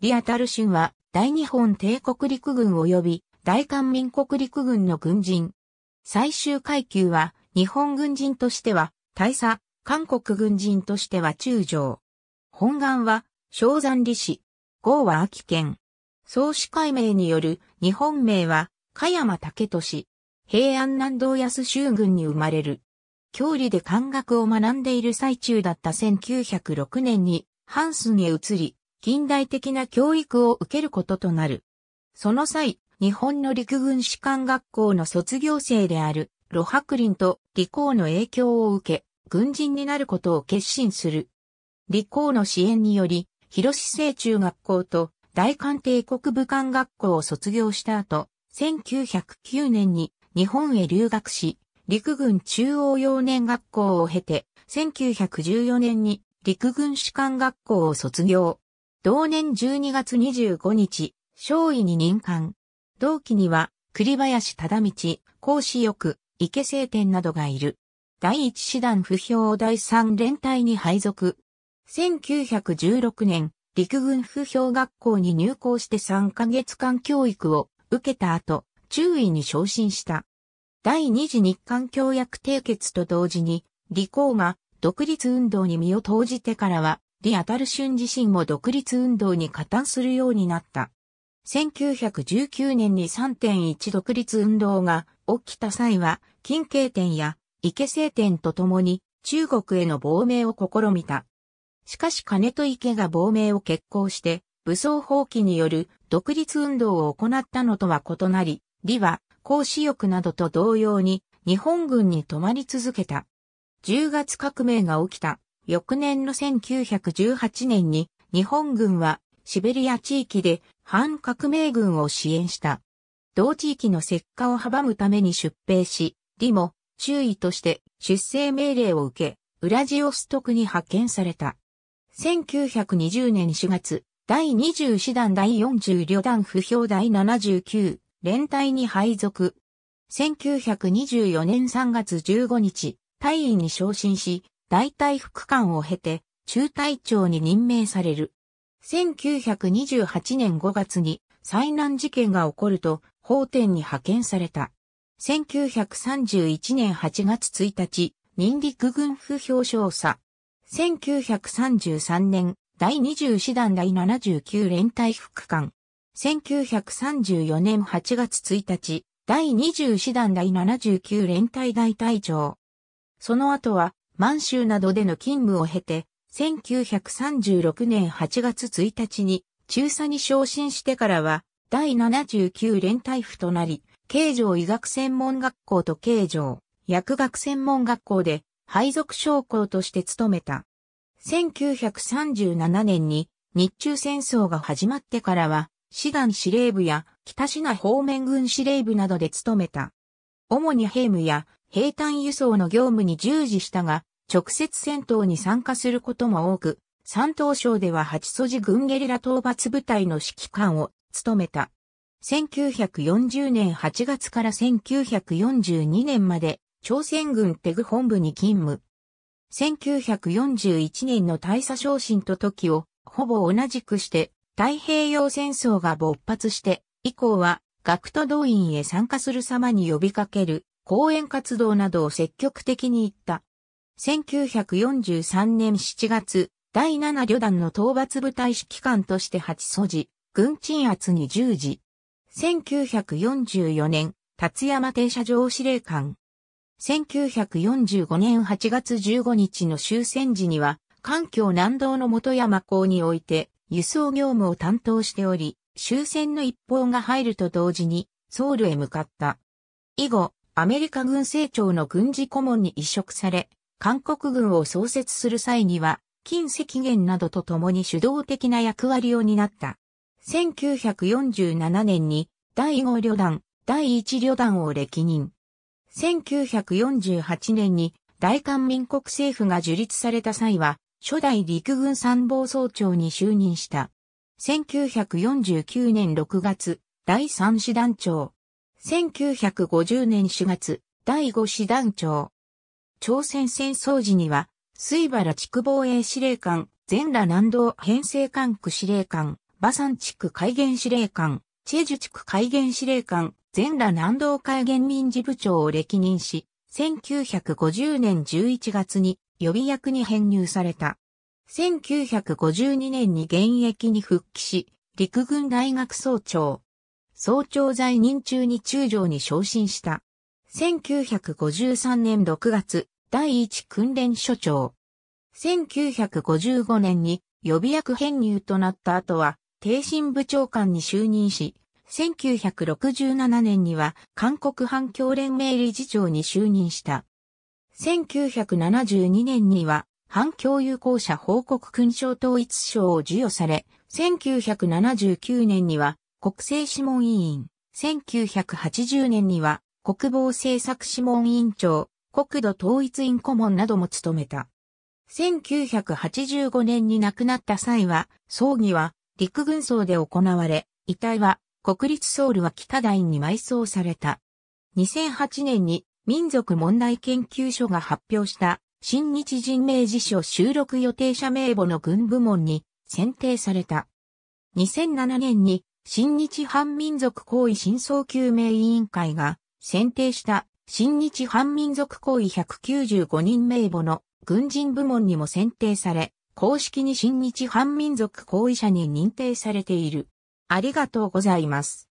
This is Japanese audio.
リアタルシュンは、大日本帝国陸軍及び大韓民国陸軍の軍人。最終階級は、日本軍人としては、大佐、韓国軍人としては中将。本願は、昭山理士。号は秋県。創始解明による日本名は、加山武俊。平安南道安州軍に生まれる。教理で漢学を学んでいる最中だった1906年に、ハンスに移り、近代的な教育を受けることとなる。その際、日本の陸軍士官学校の卒業生である、ロハクリンと李光の影響を受け、軍人になることを決心する。李光の支援により、広市政中学校と大韓帝国武官学校を卒業した後、1909年に日本へ留学し、陸軍中央幼年学校を経て、1914年に陸軍士官学校を卒業。同年12月25日、少尉に任官。同期には、栗林忠道、孔子翼、池聖天などがいる。第一師団不評第三連隊に配属。1916年、陸軍不評学校に入校して3ヶ月間教育を受けた後、中尉に昇進した。第二次日韓協約締結と同時に、李光が独立運動に身を投じてからは、李アタルシュン自身も独立運動に加担するようになった。1919年に3.1独立運動が起きた際は、近景点や池政点とともに中国への亡命を試みた。しかし金と池が亡命を決行して、武装放棄による独立運動を行ったのとは異なり、李は、孔子欲などと同様に日本軍に泊まり続けた。10月革命が起きた翌年の1918年に日本軍はシベリア地域で反革命軍を支援した。同地域の石化を阻むために出兵し、李も注意として出征命令を受け、ウラジオストクに派遣された。1920年4月、第20師団第40旅団不評第79連隊に配属。1924年3月15日、大尉に昇進し、大隊副官を経て、中隊長に任命される。1928年5月に災難事件が起こると、法典に派遣された。1931年8月1日、人陸軍府表彰査。1933年、第20師団第79連隊副官。1934年8月1日、第20師団第79連隊大隊長。その後は、満州などでの勤務を経て、1936年8月1日に中佐に昇進してからは、第79連隊府となり、慶城医学専門学校と慶城薬学専門学校で配属将校として務めた。1937年に日中戦争が始まってからは、志願司令部や北市内方面軍司令部などで務めた。主に兵務や兵隊輸送の業務に従事したが、直接戦闘に参加することも多く、山東省では八寺軍ゲリラ討伐部隊の指揮官を務めた。1940年8月から1942年まで朝鮮軍テグ本部に勤務。1941年の大佐昇進と時をほぼ同じくして太平洋戦争が勃発して以降は学徒動員へ参加する様に呼びかける講演活動などを積極的に行った。1943年7月、第7旅団の討伐部隊指揮官として8祖寺、軍鎮圧に従事。1944年、達山停車場司令官。1945年8月15日の終戦時には、環境南道の元山港において、輸送業務を担当しており、終戦の一報が入ると同時に、ソウルへ向かった。以後、アメリカ軍政庁の軍事顧問に移植され、韓国軍を創設する際には、近赤元などと共に主導的な役割を担った。1947年に第5旅団、第1旅団を歴任。1948年に大韓民国政府が樹立された際は、初代陸軍参謀総長に就任した。1949年6月、第3師団長。1950年4月、第5師団長。朝鮮戦争時には、水原地区防衛司令官、全羅南道編成管区司令官、馬山地区海原司令官、チェジュ地区海原司令官、全羅南道海原民事部長を歴任し、1950年11月に予備役に編入された。1952年に現役に復帰し、陸軍大学総長。総長在任中に中将に昇進した。1953年6月、第一訓練所長。1955年に予備役編入となった後は、定心部長官に就任し、1967年には韓国反共連盟理事長に就任した。1972年には反共有好者報告勲章統一賞を授与され、1979年には国政諮問委員、1980年には国防政策諮問委員長、国土統一院顧問なども務めた。1985年に亡くなった際は、葬儀は陸軍葬で行われ、遺体は国立ソウルは北台に埋葬された。2008年に民族問題研究所が発表した新日人名辞書収録予定者名簿の軍部門に選定された。2007年に新日反民族行為真相究明委員会が選定した新日反民族行為195人名簿の軍人部門にも選定され、公式に新日反民族行為者に認定されている。ありがとうございます。